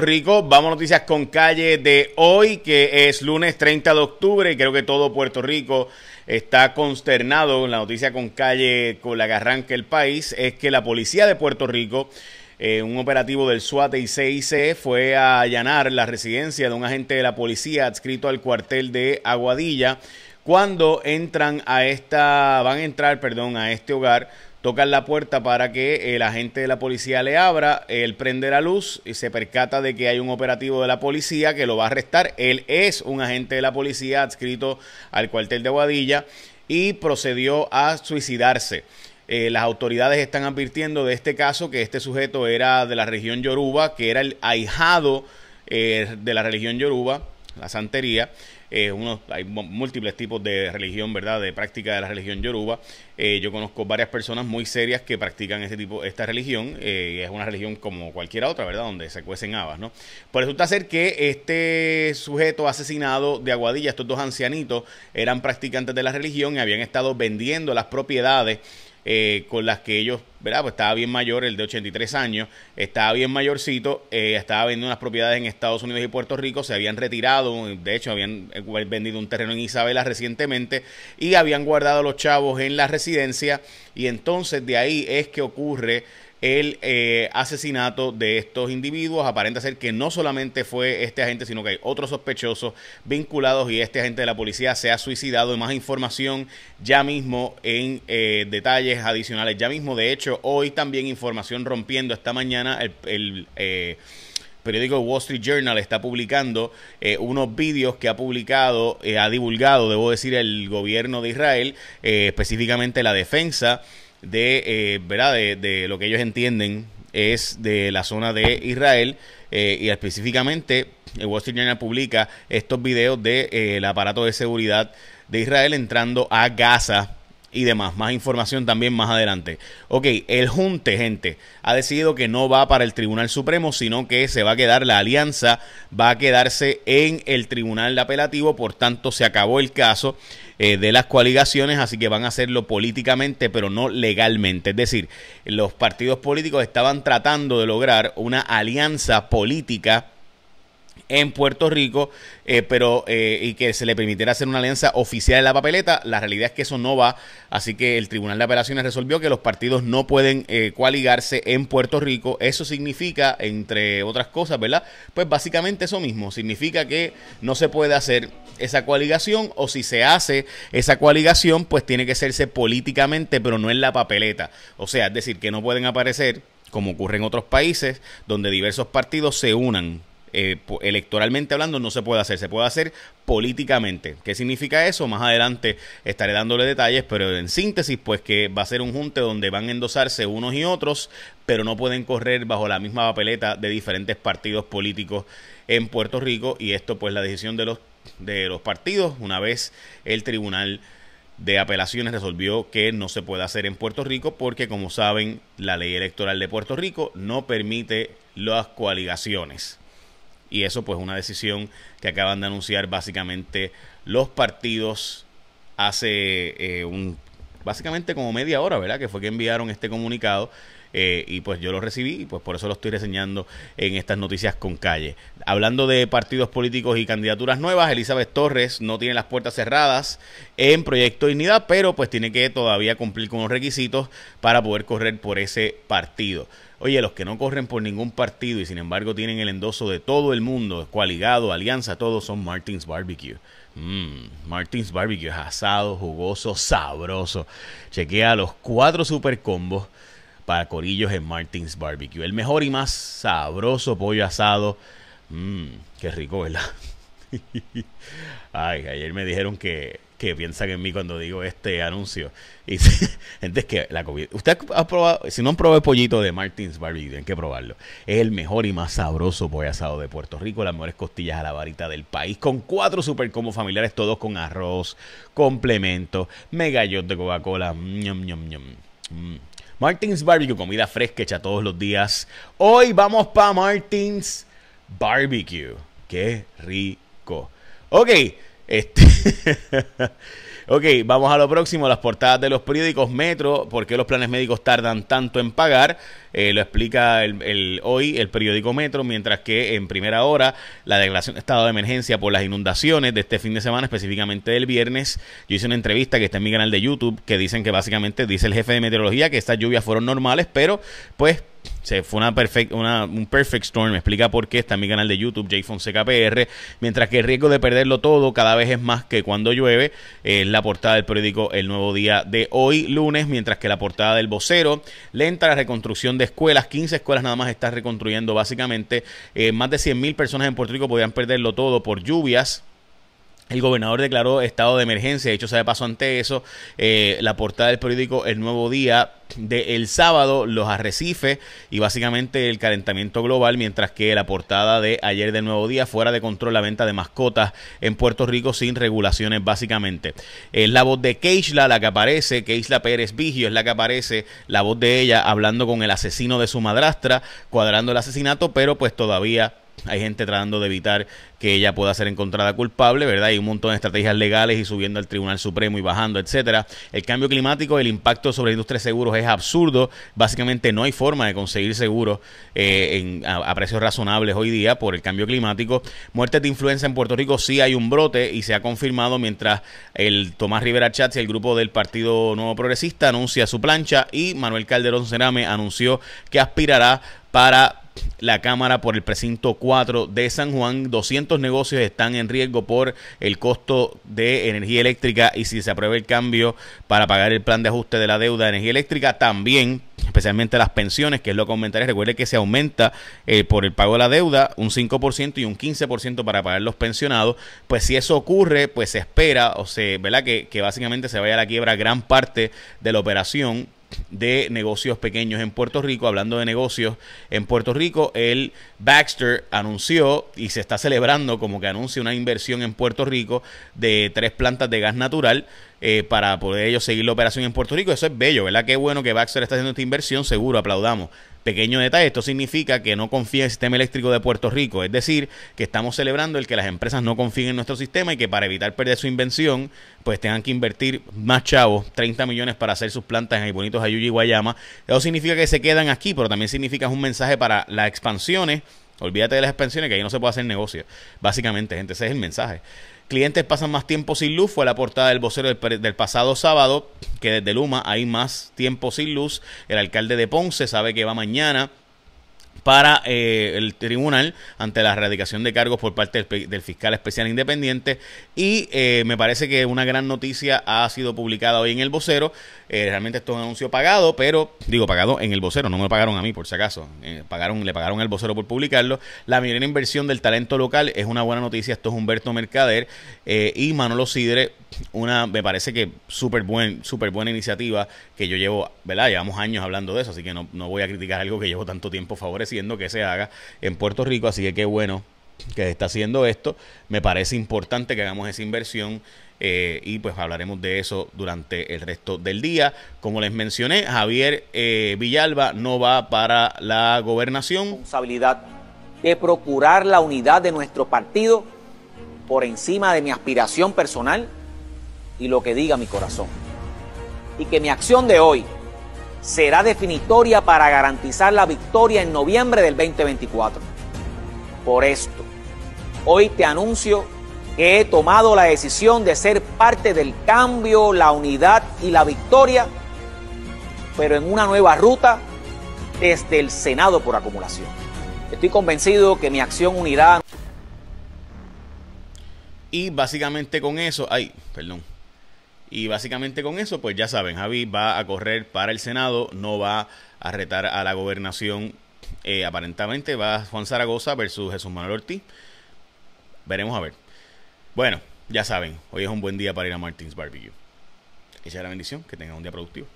rico. Vamos noticias con calle de hoy, que es lunes 30 de octubre. Y creo que todo Puerto Rico está consternado con la noticia con calle con la que arranca el país. Es que la policía de Puerto Rico, eh, un operativo del SWAT y CIC, fue a allanar la residencia de un agente de la policía adscrito al cuartel de Aguadilla. Cuando entran a esta, van a entrar, perdón, a este hogar tocan la puerta para que el agente de la policía le abra, él prende la luz y se percata de que hay un operativo de la policía que lo va a arrestar, él es un agente de la policía adscrito al cuartel de Guadilla y procedió a suicidarse. Eh, las autoridades están advirtiendo de este caso que este sujeto era de la región Yoruba, que era el ahijado eh, de la religión Yoruba, la santería, eh, hay múltiples tipos de religión, ¿verdad? De práctica de la religión yoruba. Eh, yo conozco varias personas muy serias que practican este tipo, esta religión, eh, es una religión como cualquiera otra, ¿verdad? Donde se cuecen habas, ¿no? Pues resulta ser que este sujeto asesinado de Aguadilla, estos dos ancianitos, eran practicantes de la religión y habían estado vendiendo las propiedades eh, con las que ellos, ¿verdad? Pues estaba bien mayor, el de 83 años, estaba bien mayorcito, eh, estaba vendiendo unas propiedades en Estados Unidos y Puerto Rico, se habían retirado, de hecho habían eh, vendido un terreno en Isabela recientemente y habían guardado los chavos en la residencia y entonces de ahí es que ocurre el eh, asesinato de estos individuos. Aparenta ser que no solamente fue este agente, sino que hay otros sospechosos vinculados y este agente de la policía se ha suicidado. Y más información ya mismo en eh, detalles adicionales. Ya mismo, de hecho, hoy también información rompiendo. Esta mañana el... Eh, periódico Wall Street Journal está publicando unos vídeos que ha publicado, ha divulgado, debo decir, el gobierno de Israel, específicamente la defensa de, eh, ¿verdad? De, de, lo que ellos entienden es de la zona de Israel eh, y específicamente el eh, Wall Street publica estos videos del de, aparato de seguridad de Israel entrando a Gaza y demás. Más información también más adelante. Ok, el Junte, gente, ha decidido que no va para el Tribunal Supremo, sino que se va a quedar la alianza, va a quedarse en el Tribunal Apelativo, por tanto se acabó el caso eh, de las coaligaciones, así que van a hacerlo políticamente, pero no legalmente. Es decir, los partidos políticos estaban tratando de lograr una alianza política en Puerto Rico, eh, pero eh, y que se le permitiera hacer una alianza oficial en la papeleta, la realidad es que eso no va, así que el Tribunal de Apelaciones resolvió que los partidos no pueden eh, coaligarse en Puerto Rico, eso significa, entre otras cosas, ¿verdad? Pues básicamente eso mismo, significa que no se puede hacer esa coaligación o si se hace esa coaligación, pues tiene que hacerse políticamente, pero no en la papeleta, o sea, es decir, que no pueden aparecer como ocurre en otros países, donde diversos partidos se unan eh, electoralmente hablando no se puede hacer, se puede hacer políticamente. ¿Qué significa eso? Más adelante estaré dándole detalles, pero en síntesis, pues que va a ser un junte donde van a endosarse unos y otros, pero no pueden correr bajo la misma papeleta de diferentes partidos políticos en Puerto Rico y esto pues la decisión de los, de los partidos una vez el tribunal de apelaciones resolvió que no se puede hacer en Puerto Rico porque, como saben, la ley electoral de Puerto Rico no permite las coaligaciones. Y eso pues una decisión que acaban de anunciar básicamente los partidos hace eh, un básicamente como media hora, ¿verdad? Que fue que enviaron este comunicado eh, y pues yo lo recibí y pues por eso lo estoy reseñando en estas noticias con calle. Hablando de partidos políticos y candidaturas nuevas, Elizabeth Torres no tiene las puertas cerradas en Proyecto Dignidad, pero pues tiene que todavía cumplir con los requisitos para poder correr por ese partido. Oye, los que no corren por ningún partido y sin embargo tienen el endoso de todo el mundo, coaligado, alianza, todos son Martins Barbecue. Mm, Martins Barbecue es asado, jugoso, sabroso. Chequea los cuatro super combos para corillos en Martins Barbecue. El mejor y más sabroso pollo asado. Mmm, qué rico, ¿verdad? Ay, ayer me dijeron que, piensan en mí cuando digo este anuncio. Y si, gente, es que la comida. Usted ha probado, si no han probado el pollito de Martins Barbecue, tienen que probarlo. Es el mejor y más sabroso pollo asado de Puerto Rico, las mejores costillas a la varita del país, con cuatro super combos familiares, todos con arroz, mega megayot de Coca-Cola. Mmm, mmm, mmm. Martins Barbecue, comida fresca hecha todos los días. Hoy vamos para Martins Barbecue. Qué rico. Ok, este... Ok, vamos a lo próximo, las portadas de los periódicos Metro, ¿por qué los planes médicos tardan tanto en pagar? Eh, lo explica el, hoy el periódico Metro, mientras que en primera hora la declaración de estado de emergencia por las inundaciones de este fin de semana, específicamente del viernes, yo hice una entrevista que está en mi canal de YouTube, que dicen que básicamente dice el jefe de meteorología que estas lluvias fueron normales, pero pues se fue una perfect, un perfect storm. Me explica por qué. Está en mi canal de YouTube, JFonsecaPR. Mientras que el riesgo de perderlo todo cada vez es más que cuando llueve. Es la portada del periódico El Nuevo Día de hoy, lunes. Mientras que la portada del vocero, lenta la reconstrucción de escuelas. 15 escuelas nada más está reconstruyendo básicamente. Eh, más de mil personas en Puerto Rico podrían perderlo todo por lluvias. El gobernador declaró estado de emergencia. De hecho, se de paso ante eso, eh, la portada del periódico El Nuevo Día de el sábado, los arrecifes y básicamente el calentamiento global, mientras que la portada de ayer del Nuevo Día fuera de control la venta de mascotas en Puerto Rico sin regulaciones, básicamente. Es la voz de Keishla, la que aparece, Keishla Pérez Vigio es la que aparece, la voz de ella hablando con el asesino de su madrastra, cuadrando el asesinato, pero pues todavía hay gente tratando de evitar que ella pueda ser encontrada culpable, ¿verdad? Hay un montón de estrategias legales y subiendo al Tribunal Supremo y bajando, etcétera. El cambio climático, el impacto sobre la industria de seguros es absurdo. Básicamente no hay forma de conseguir seguros eh, a, precios razonables hoy día por el cambio climático. Muertes de influenza en Puerto Rico sí hay un brote y se ha confirmado mientras el Tomás Rivera Chatz y el grupo del Partido Nuevo Progresista anuncia su plancha y Manuel Calderón Cerame anunció que aspirará para la Cámara por el precinto 4 de San Juan. 200 negocios están en riesgo por el costo de energía eléctrica y si se aprueba el cambio para pagar el plan de ajuste de la deuda de energía eléctrica, también especialmente las pensiones, que es lo que comentaré, Recuerde que se aumenta eh, por el pago de la deuda un 5% y un 15% para pagar los pensionados. Pues si eso ocurre, pues se espera, o se, ¿verdad? Que, que básicamente se vaya a la quiebra gran parte de la operación de negocios pequeños en Puerto Rico. Hablando de negocios en Puerto Rico, el Baxter anunció y se está celebrando como que anuncia una inversión en Puerto Rico de tres plantas de gas natural eh, para poder ellos seguir la operación en Puerto Rico. Eso es bello, ¿verdad? Qué bueno que Baxter está haciendo esta inversión, seguro, aplaudamos. Pequeño detalle, esto significa que no confía en el sistema eléctrico de Puerto Rico, es decir, que estamos celebrando el que las empresas no confíen en nuestro sistema y que para evitar perder su invención, pues tengan que invertir más chavos, 30 millones para hacer sus plantas en Bonitos Ayuya y Guayama. Eso significa que se quedan aquí, pero también significa un mensaje para las expansiones. Olvídate de las expansiones, que ahí no se puede hacer negocio. Básicamente, gente, ese es el mensaje. Clientes pasan más tiempo sin luz fue la portada del vocero del, pasado sábado, que desde Luma hay más tiempo sin luz. El alcalde de Ponce sabe que va mañana para eh, el tribunal ante la erradicación de cargos por parte del, fiscal especial independiente. Y eh, me parece que una gran noticia ha sido publicada hoy en el vocero. Eh, realmente esto es un anuncio pagado, pero digo pagado en el vocero, no me pagaron a mí por si acaso. pagaron, le pagaron al vocero por publicarlo. La mayor inversión del talento local es una buena noticia. Esto es Humberto Mercader y Manolo Sidre. Una, me parece que súper buen, super buena iniciativa que yo llevo, ¿verdad? Llevamos años hablando de eso, así que no, no voy a criticar algo que llevo tanto tiempo favoreciendo Siendo que se haga en Puerto Rico, así que qué bueno que está haciendo esto. Me parece importante que hagamos esa inversión eh, y pues hablaremos de eso durante el resto del día. Como les mencioné, Javier eh, Villalba no va para la gobernación. Responsabilidad de procurar la unidad de nuestro partido por encima de mi aspiración personal y lo que diga mi corazón. Y que mi acción de hoy será definitoria para garantizar la victoria en noviembre del 2024. Por esto, hoy te anuncio que he tomado la decisión de ser parte del cambio, la unidad y la victoria, pero en una nueva ruta desde el Senado por acumulación. Estoy convencido que mi acción unirá... Y básicamente con eso, ay, perdón, y básicamente con eso, pues ya saben, Javi va a correr para el Senado, no va a retar a la gobernación. Eh, aparentemente va Juan Zaragoza versus Jesús Manuel Ortiz. Veremos a ver. Bueno, ya saben, hoy es un buen día para ir a Martins Barbecue. que sea la bendición, que tengan un día productivo.